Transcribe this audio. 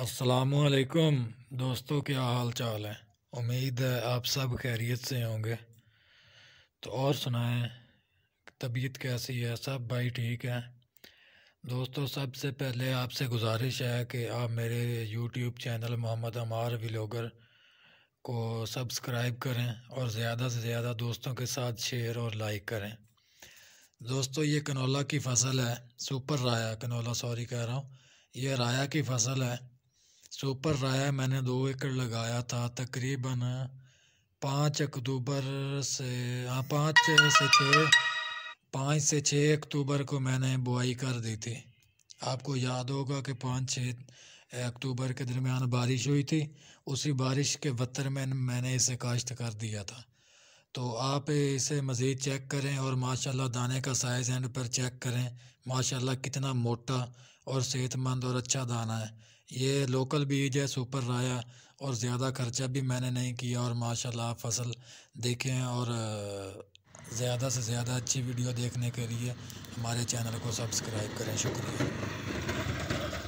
असलकुम दोस्तों क्या हाल चाल है उम्मीद है आप सब खैरियत से होंगे तो और सुनाएं तबीयत कैसी है सब भाई ठीक है दोस्तों सबसे पहले आपसे गुजारिश है कि आप मेरे YouTube channel Mohammad Amar vlogger को सब्सक्राइब करें और ज़्यादा से ज़्यादा दोस्तों के साथ शेयर और लाइक करें दोस्तों ये कनोला की फसल है सुपर राया कनोला सॉरी कह रहा हूँ ये राया की फसल है सुपर राया मैंने दो एकड़ लगाया था तकरीबन पाँच अक्टूबर से हाँ पाँच से छः पाँच से छः अक्टूबर को मैंने बुआई कर दी थी आपको याद होगा कि पाँच छः अक्टूबर के दरमियान बारिश हुई थी उसी बारिश के बत्तर में मैंने इसे काश्त कर दिया था तो आप इसे मज़ीद चेक करें और माशाल्लाह दाने का साइज़ एंड पर चेक करें माशाल्लाह कितना मोटा और सेहतमंद और अच्छा दाना है ये लोकल बीज है सुपर राया और ज़्यादा खर्चा भी मैंने नहीं किया और माशाल्लाह आप फसल देखें और ज़्यादा से ज़्यादा अच्छी वीडियो देखने के लिए हमारे चैनल को सब्सक्राइब करें शुक्रिया